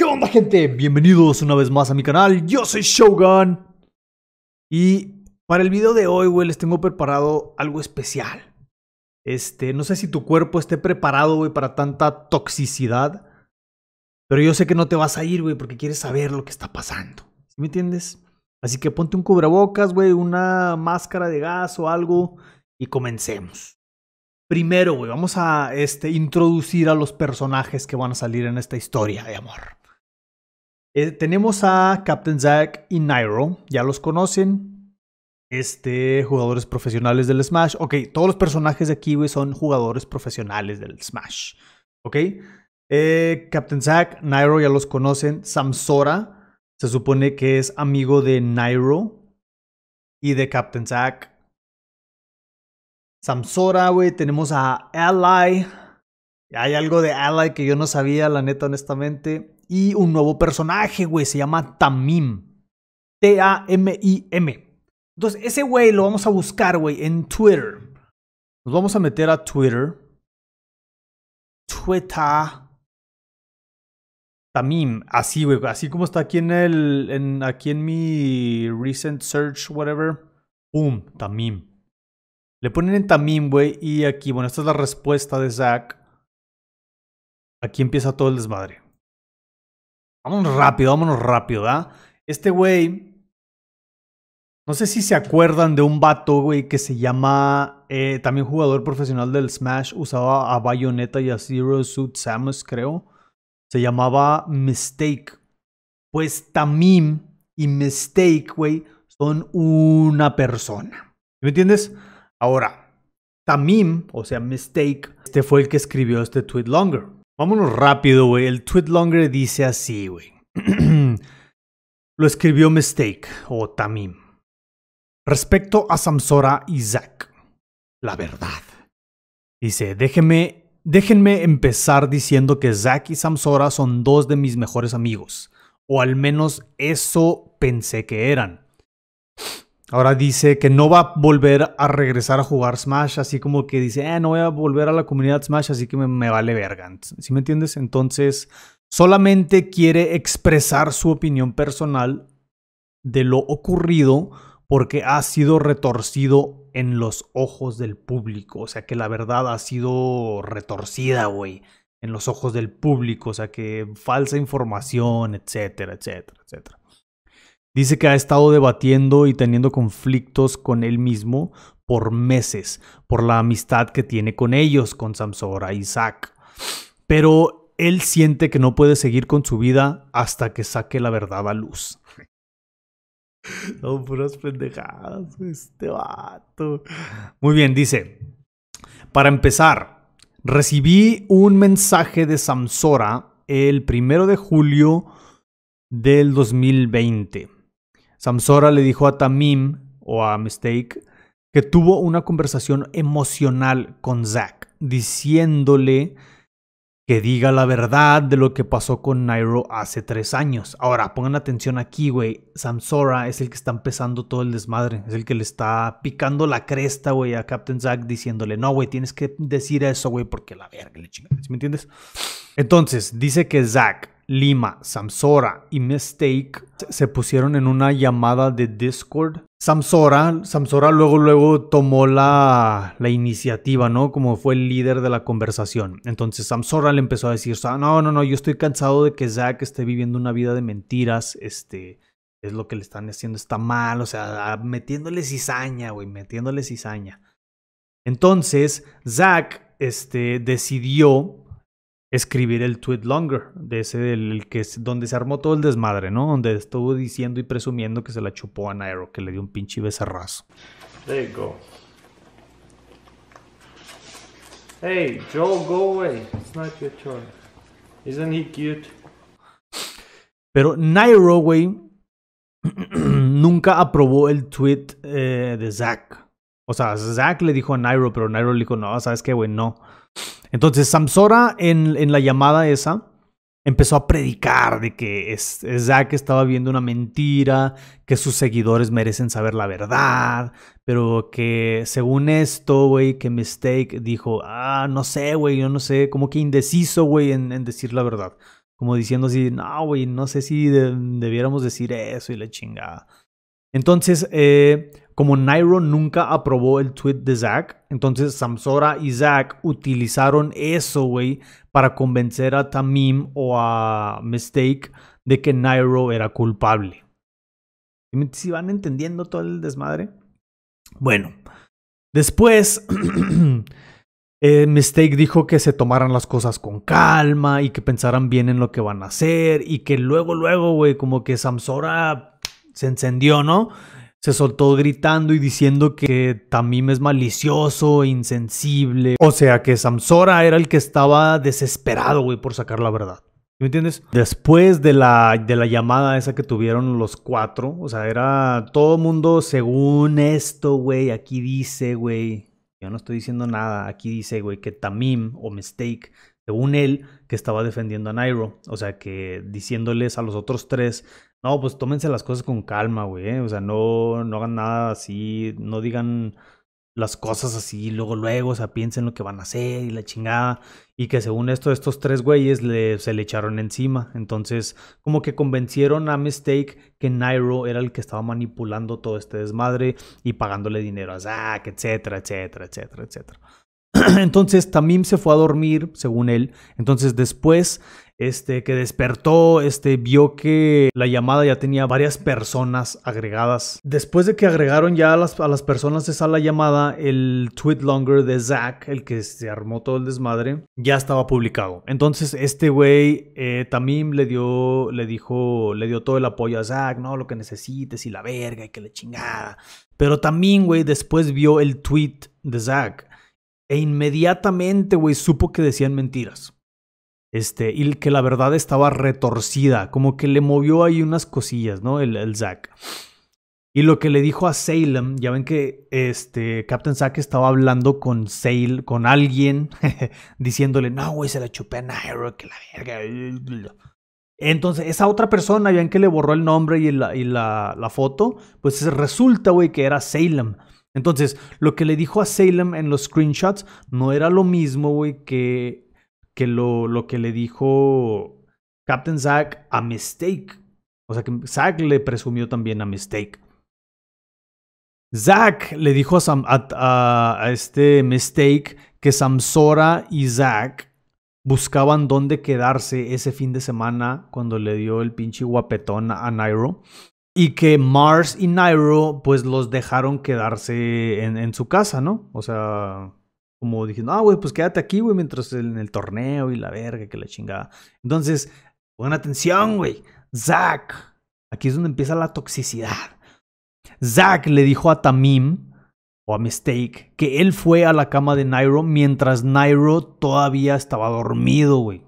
¿Qué onda gente? Bienvenidos una vez más a mi canal, yo soy Shogun Y para el video de hoy, güey, les tengo preparado algo especial Este, no sé si tu cuerpo esté preparado, güey, para tanta toxicidad Pero yo sé que no te vas a ir, güey, porque quieres saber lo que está pasando ¿Sí me entiendes? Así que ponte un cubrebocas, güey, una máscara de gas o algo y comencemos Primero, güey, vamos a este, introducir a los personajes que van a salir en esta historia de amor. Eh, tenemos a Captain Zack y Nairo, ya los conocen. Este, jugadores profesionales del Smash. Ok, todos los personajes de aquí, güey, son jugadores profesionales del Smash. Ok. Eh, Captain Zack, Nairo ya los conocen. Samsora se supone que es amigo de Nairo y de Captain Zack. Samsora, güey, tenemos a Ally. Hay algo de Ally que yo no sabía, la neta, honestamente y un nuevo personaje, güey, se llama Tamim. T-A-M-I-M. Entonces, ese güey lo vamos a buscar, güey, en Twitter. Nos vamos a meter a Twitter. Twitter. Tamim, así, güey, así como está aquí en el, aquí en mi recent search, whatever. Boom, Tamim. Le ponen en Tamim, güey, y aquí, bueno, esta es la respuesta de Zach. Aquí empieza todo el desmadre. Vámonos rápido, vámonos rápido, ¿da? Este güey. No sé si se acuerdan de un vato, güey, que se llama. Eh, también jugador profesional del Smash. Usaba a Bayonetta y a Zero Suit Samus, creo. Se llamaba Mistake. Pues Tamim y Mistake, güey, son una persona. ¿Me entiendes? Ahora, Tamim, o sea, Mistake, este fue el que escribió este tweet longer. Vámonos rápido, güey. El tweet longer dice así, güey. Lo escribió Mistake o Tamim. Respecto a Samsora y Zack, La verdad. Dice, déjenme empezar diciendo que Zack y Samsora son dos de mis mejores amigos. O al menos eso pensé que eran. Ahora dice que no va a volver a regresar a jugar Smash, así como que dice, eh, no voy a volver a la comunidad Smash, así que me, vale verga. ¿Sí me entiendes? Entonces, solamente quiere expresar su opinión personal de lo ocurrido porque ha sido retorcido en los ojos del público. O sea que la verdad ha sido retorcida, güey, en los ojos del público. O sea que falsa información, etcétera, etcétera, etcétera. Dice que ha estado debatiendo y teniendo conflictos con él mismo por meses, por la amistad que tiene con ellos, con Samsora, y Isaac. Pero él siente que no puede seguir con su vida hasta que saque la verdad a luz. Son puras pendejadas, este vato. Muy bien, dice. Para empezar, recibí un mensaje de Samsora el primero de julio del 2020. Samsora le dijo a Tamim, o a Mistake, que tuvo una conversación emocional con Zack, diciéndole que diga la verdad de lo que pasó con Nairo hace tres años. Ahora, pongan atención aquí, güey. Samsora es el que está empezando todo el desmadre. Es el que le está picando la cresta, güey, a Captain Zack diciéndole, no, güey, tienes que decir eso, güey, porque la verga, le chingan. me entiendes? Entonces, dice que Zack Lima, Samsora y Mistake se pusieron en una llamada de Discord. Samsora, Samsora luego, luego tomó la, la iniciativa, ¿no? Como fue el líder de la conversación. Entonces Samsora le empezó a decir, no, no, no, yo estoy cansado de que Zack esté viviendo una vida de mentiras, este, es lo que le están haciendo, está mal, o sea, ah, metiéndole cizaña, güey, metiéndole cizaña. Entonces, Zack, este, decidió escribir el tweet longer, de ese del que es donde se armó todo el desmadre, ¿no? Donde estuvo diciendo y presumiendo que se la chupó a Nairo, que le dio un pinche becerrazo. There you go. Hey, Joe, go away. It's not your choice. Isn't he cute? Pero Nairo, güey, nunca aprobó el tweet eh, de Zack. O sea, Zack le dijo a Nairo, pero Nairo le dijo, no, ¿sabes qué, güey? No. Entonces Samsora en, en, la llamada esa empezó a predicar de que es, Zack estaba viendo una mentira, que sus seguidores merecen saber la verdad, pero que según esto, güey, que Mistake dijo, ah, no sé, güey, yo no sé, como que indeciso, güey, en, decir la verdad. Como diciendo así, no, güey, no sé si debiéramos decir eso y la chingada. Entonces, eh, como Nairo nunca aprobó el tweet de Zack, entonces Samsora y Zack utilizaron eso, güey, para convencer a Tamim o a Mistake de que Nairo era culpable. ¿Si van entendiendo todo el desmadre? Bueno, después eh, Mistake dijo que se tomaran las cosas con calma y que pensaran bien en lo que van a hacer y que luego, luego, güey, como que Samsora se encendió, ¿no? se soltó gritando y diciendo que Tamim es malicioso, insensible. O sea que Samsora era el que estaba desesperado, güey, por sacar la verdad. ¿Me entiendes? Después de la, de la llamada esa que tuvieron los cuatro, o sea, era todo mundo según esto, güey, aquí dice, güey, yo no estoy diciendo nada, aquí dice, güey, que Tamim o Mistake, según él, que estaba defendiendo a Nairo, o sea, que diciéndoles a los otros tres no, pues tómense las cosas con calma, güey. O sea, no, no hagan nada así, no digan las cosas así, luego, luego, o sea, piensen lo que van a hacer y la chingada. Y que según esto, estos tres güeyes le, se le echaron encima. Entonces, como que convencieron a Mistake que Nairo era el que estaba manipulando todo este desmadre y pagándole dinero a Zack, etcétera, etcétera, etcétera, etcétera. Entonces Tamim se fue a dormir, según él. Entonces después este, que despertó, este, vio que la llamada ya tenía varias personas agregadas. Después de que agregaron ya a las, a las personas esa la llamada, el tweet longer de Zack, el que se armó todo el desmadre, ya estaba publicado. Entonces este güey, eh, también le dio, le dijo, le dio todo el apoyo a Zack, no, lo que necesites y la verga y que le chingada. Pero también, güey, después vio el tweet de Zack e inmediatamente, güey, supo que decían mentiras. Este, y que la verdad estaba retorcida, como que le movió ahí unas cosillas, ¿no? El, el Zack. Y lo que le dijo a Salem, ya ven que este Captain Zack estaba hablando con Salem, con alguien, diciéndole, no, güey, se la chupé a Nairo, que la verga. Entonces, esa otra persona, ya ven que le borró el nombre y la, y la, la foto, pues resulta, güey, que era Salem. Entonces, lo que le dijo a Salem en los screenshots no era lo mismo, güey, que que lo, lo que le dijo Captain Zack a Mistake. O sea que Zack le presumió también a Mistake. Zack le dijo a, este Mistake que Samsora y Zack buscaban dónde quedarse ese fin de semana cuando le dio el pinche guapetón a Nairo. Y que Mars y Nairo pues los dejaron quedarse en su casa, ¿no? O sea, como dije, ah, güey, pues quédate aquí, güey, mientras en el torneo y la verga, que la chingada. Entonces, pon atención, güey. Zack, aquí es donde empieza la toxicidad. Zack le dijo a Tamim, o a Mistake, que él fue a la cama de Nairo mientras Nairo todavía estaba dormido, güey.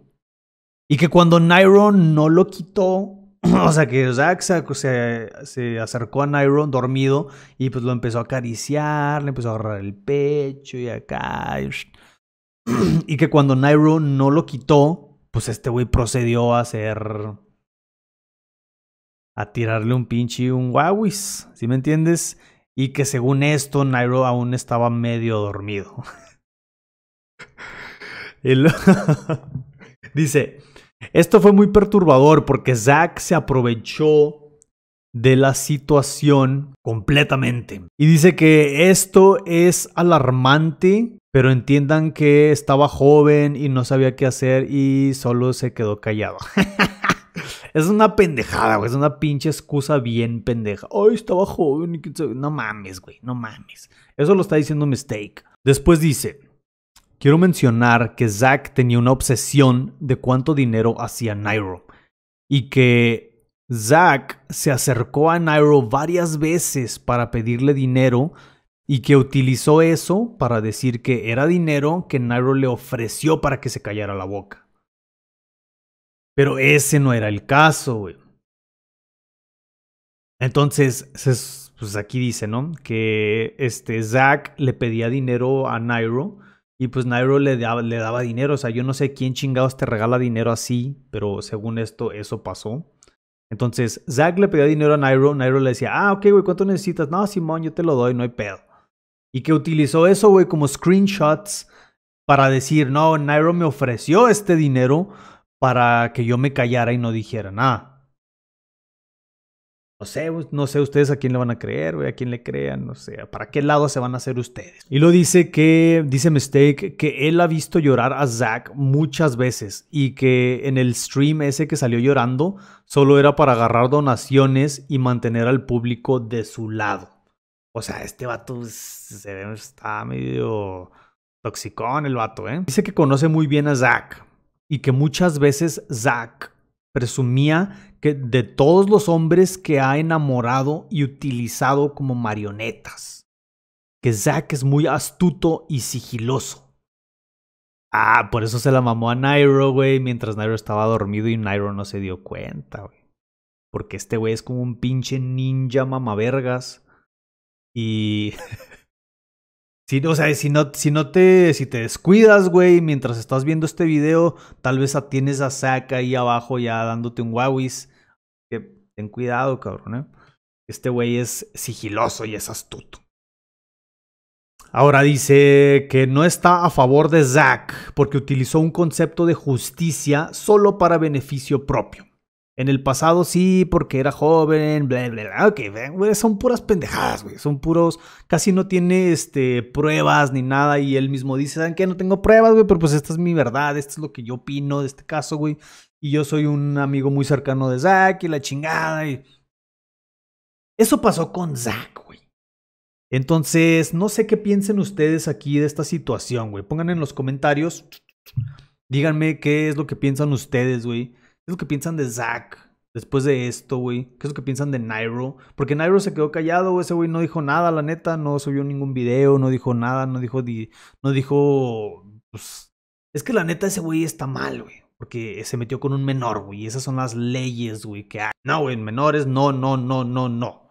Y que cuando Nairo no lo quitó, o sea, que Zack se, se, acercó a Nairo dormido y pues lo empezó a acariciar, le empezó a agarrar el pecho y acá. Y, y que cuando Nairo no lo quitó, pues este güey procedió a hacer. a tirarle un pinche un guawis. ¿sí me entiendes? Y que según esto, Nairo aún estaba medio dormido. Dice. Esto fue muy perturbador porque Zack se aprovechó de la situación completamente. Y dice que esto es alarmante, pero entiendan que estaba joven y no sabía qué hacer y solo se quedó callado. es una pendejada, güey. Es una pinche excusa bien pendeja. Ay, estaba joven. No mames, güey. No mames. Eso lo está diciendo Mistake. Después dice, Quiero mencionar que Zack tenía una obsesión de cuánto dinero hacía Nairo y que Zack se acercó a Nairo varias veces para pedirle dinero y que utilizó eso para decir que era dinero que Nairo le ofreció para que se callara la boca. Pero ese no era el caso, Entonces, pues aquí dice, ¿no? Que este Zack le pedía dinero a Nairo y pues Nairo le daba, le daba dinero. O sea, yo no sé quién chingados te regala dinero así, pero según esto, eso pasó. Entonces, Zack le pedía dinero a Nairo. Nairo le decía, ah, ok, güey, ¿cuánto necesitas? No, Simón, yo te lo doy, no hay pedo. Y que utilizó eso, güey, como screenshots para decir, no, Nairo me ofreció este dinero para que yo me callara y no dijera nada. No sé, no sé ustedes a quién le van a creer, a quién le crean, no sé, para qué lado se van a hacer ustedes. Y lo dice que, dice Mistake, que él ha visto llorar a Zack muchas veces y que en el stream ese que salió llorando solo era para agarrar donaciones y mantener al público de su lado. O sea, este vato se está medio toxicón el vato, ¿eh? Dice que conoce muy bien a Zack y que muchas veces Zack presumía que de todos los hombres que ha enamorado y utilizado como marionetas. Que Zack es muy astuto y sigiloso. Ah, por eso se la mamó a Nairo, güey, mientras Nairo estaba dormido y Nairo no se dio cuenta, güey. Porque este güey es como un pinche ninja mamavergas. Y. si o sea, si no, si no te. Si te descuidas, güey, mientras estás viendo este video, tal vez atienes a Zack ahí abajo ya dándote un guawis ten cuidado, cabrón. ¿eh? Este güey es sigiloso y es astuto. Ahora dice que no está a favor de Zack porque utilizó un concepto de justicia solo para beneficio propio. En el pasado sí, porque era joven, bla, bla, bla. Ok, güey, son puras pendejadas, güey. Son puros. Casi no tiene este, pruebas ni nada. Y él mismo dice: ¿Saben qué? No tengo pruebas, güey, pero pues esta es mi verdad. Esto es lo que yo opino de este caso, güey y yo soy un amigo muy cercano de Zack y la chingada. Y... Eso pasó con Zack, güey. Entonces, no sé qué piensen ustedes aquí de esta situación, güey. Pongan en los comentarios, díganme qué es lo que piensan ustedes, güey. ¿Qué es lo que piensan de Zack? después de esto, güey? ¿Qué es lo que piensan de Nairo? Porque Nairo se quedó callado, güey. Ese güey no dijo nada, la neta. No subió ningún video, no dijo nada, no dijo. no dijo. Pues, es que la neta, ese güey está mal, güey. Porque se metió con un menor, güey. Esas son las leyes, güey. Que No, güey, menores, no, no, no, no, no.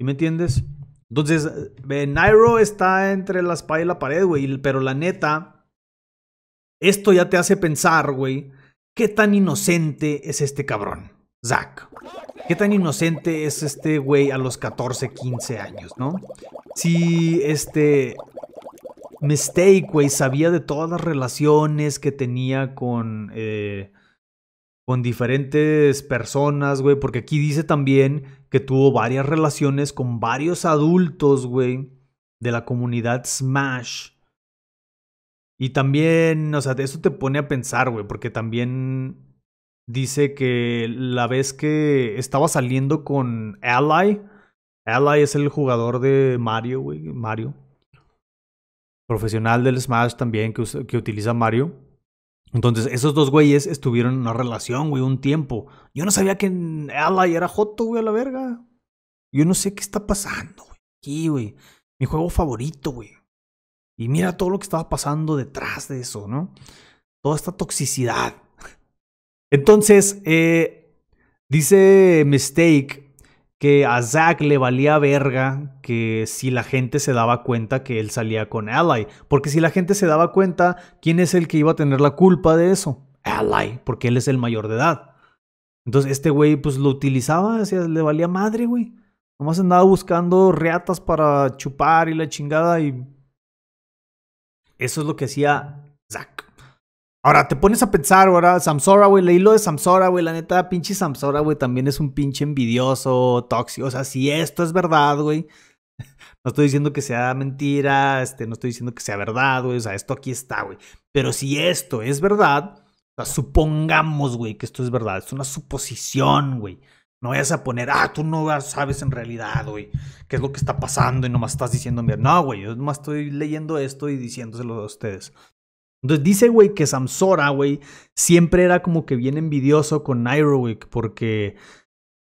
¿Y me entiendes? Entonces, eh, Nairo está entre la espalda y la pared, güey. Pero la neta, esto ya te hace pensar, güey, qué tan inocente es este cabrón, Zack. Qué tan inocente es este güey a los 14, 15 años, ¿no? Si este Mistake, güey, sabía de todas las relaciones que tenía con, eh, con diferentes personas, güey, porque aquí dice también que tuvo varias relaciones con varios adultos, güey, de la comunidad Smash. Y también, o sea, eso te pone a pensar, güey, porque también dice que la vez que estaba saliendo con Ally, Ally es el jugador de Mario, güey, Mario profesional del Smash también que, utiliza Mario. Entonces, esos dos güeyes estuvieron en una relación, güey, un tiempo. Yo no sabía que Ally era Joto, güey, a la verga. Yo no sé qué está pasando, Aquí, güey. Mi juego favorito, güey. Y mira todo lo que estaba pasando detrás de eso, ¿no? Toda esta toxicidad. Entonces, eh, dice Mistake que a Zack le valía verga que si la gente se daba cuenta que él salía con Ally. Porque si la gente se daba cuenta, ¿quién es el que iba a tener la culpa de eso? Ally, porque él es el mayor de edad. Entonces este güey pues lo utilizaba, así le valía madre, güey. Nomás andaba buscando reatas para chupar y la chingada y... Eso es lo que hacía Zack. Ahora te pones a pensar, ahora Samsora, güey, leí lo de Samsora, güey, la neta, pinche Samsora, güey, también es un pinche envidioso, tóxico, o sea, si esto es verdad, güey, no estoy diciendo que sea mentira, este, no estoy diciendo que sea verdad, güey, o sea, esto aquí está, güey, pero si esto es verdad, o sea, supongamos, güey, que esto es verdad, es una suposición, güey, no vayas a poner, ah, tú no sabes en realidad, güey, qué es lo que está pasando y nomás estás diciéndome, no, güey, yo nomás estoy leyendo esto y diciéndoselo a ustedes. Entonces dice, güey, que Samsora, güey, siempre era como que bien envidioso con Nairo, porque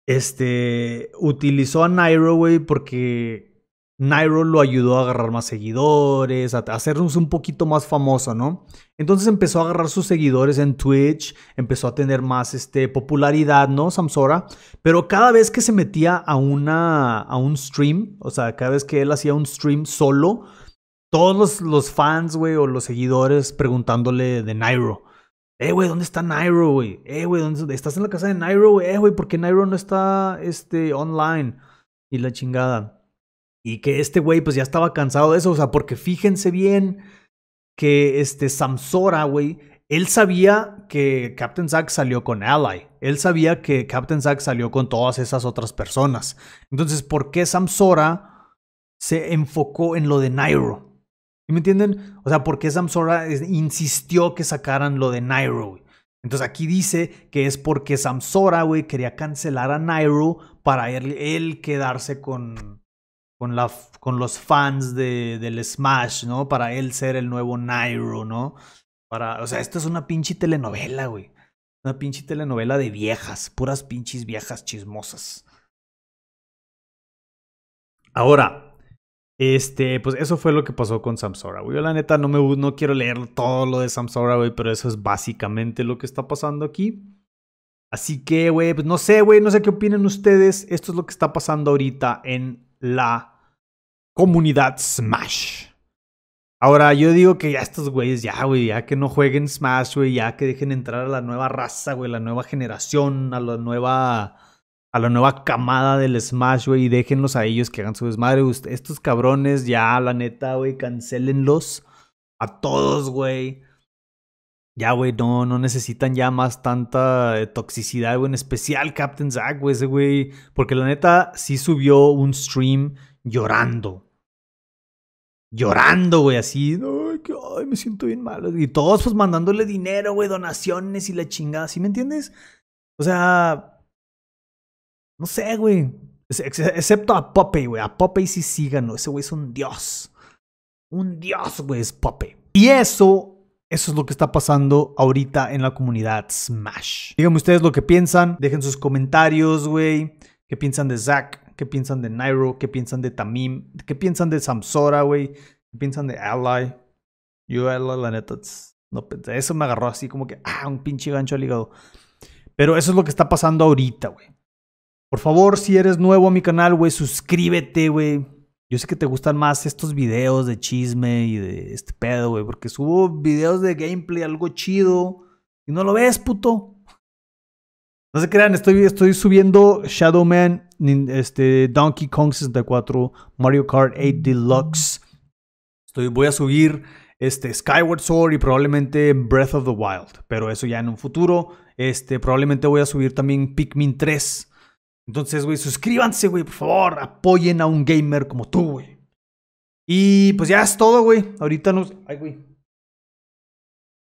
este utilizó a Nairo, güey, porque Nairo lo ayudó a agarrar más seguidores, a hacernos un poquito más famoso, ¿no? Entonces empezó a agarrar sus seguidores en Twitch, empezó a tener más este, popularidad, ¿no? Samsora. Pero cada vez que se metía a, una, a un stream, o sea, cada vez que él hacía un stream solo, todos los, fans, güey, o los seguidores preguntándole de Nairo. Eh, güey, ¿dónde está Nairo, güey? Eh, güey, ¿dónde estás en la casa de Nairo, güey? Eh, güey, ¿por qué Nairo no está este, online? Y la chingada. Y que este güey, pues ya estaba cansado de eso. O sea, porque fíjense bien que este Samsora, güey, él sabía que Captain Zack salió con Ally. Él sabía que Captain Zack salió con todas esas otras personas. Entonces, ¿por qué Samsora se enfocó en lo de Nairo? me entienden? O sea, ¿por qué Samsora insistió que sacaran lo de Nairo? Güey? Entonces aquí dice que es porque Samsora, güey, quería cancelar a Nairo para él, quedarse con, con, los fans de, del Smash, ¿no? Para él ser el nuevo Nairo, ¿no? Para, o sea, esto es una pinche telenovela, güey. Una pinche telenovela de viejas, puras pinches viejas chismosas. Ahora, este, pues eso fue lo que pasó con Samsora, güey. Yo la neta no me no quiero leer todo lo de Samsora, güey, pero eso es básicamente lo que está pasando aquí. Así que, güey, pues no sé, güey, no sé qué opinan ustedes. Esto es lo que está pasando ahorita en la comunidad Smash. Ahora, yo digo que ya estos güeyes, ya, güey, ya que no jueguen Smash, güey, ya que dejen entrar a la nueva raza, güey, la nueva generación, a la nueva a la nueva camada del Smash, güey, y déjenlos a ellos que hagan su desmadre. estos cabrones, ya, la neta, güey, cancelenlos a todos, güey. Ya, güey, no, no necesitan ya más tanta eh, toxicidad, güey, en especial Captain Zack, güey, ese güey. Porque la neta sí subió un stream llorando. Llorando, güey, así. Ay, que, ay, me siento bien malo Y todos, pues, mandándole dinero, güey, donaciones y la chingada, ¿sí me entiendes? O sea, no sé, güey. Excepto a Popey, güey. A Popey sí síganlo. Ese güey es un dios. Un dios, güey, es Popey. Y eso, eso es lo que está pasando ahorita en la comunidad Smash. Díganme ustedes lo que piensan. Dejen sus comentarios, güey. ¿Qué piensan de Zack? ¿Qué piensan de Nairo? ¿Qué piensan de Tamim? ¿Qué piensan de Samsora, güey? ¿Qué piensan de Ally? Yo, Ally, la neta, no Eso me agarró así como que, ah, un pinche gancho al hígado. Pero eso es lo que está pasando ahorita, güey. Por favor, si eres nuevo a mi canal, güey, suscríbete, güey. Yo sé que te gustan más estos videos de chisme y de este pedo, güey, porque subo videos de gameplay, algo chido, y no lo ves, puto. No se crean, estoy, estoy subiendo Shadow Man, este, Donkey Kong 64, Mario Kart 8 Deluxe. Estoy, voy a subir este, Skyward Sword y probablemente Breath of the Wild, pero eso ya en un futuro. Este, probablemente voy a subir también Pikmin 3 entonces, güey, suscríbanse, güey, por favor, apoyen a un gamer como tú, güey. Y pues ya es todo, güey. Ahorita nos. Ay, güey.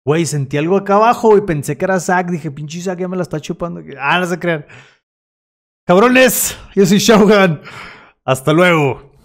Güey, sentí algo acá abajo, y Pensé que era Zack. Dije, pinche Zack ya me la está chupando. Ah, no se crean. Cabrones, yo soy Shogun. Hasta luego.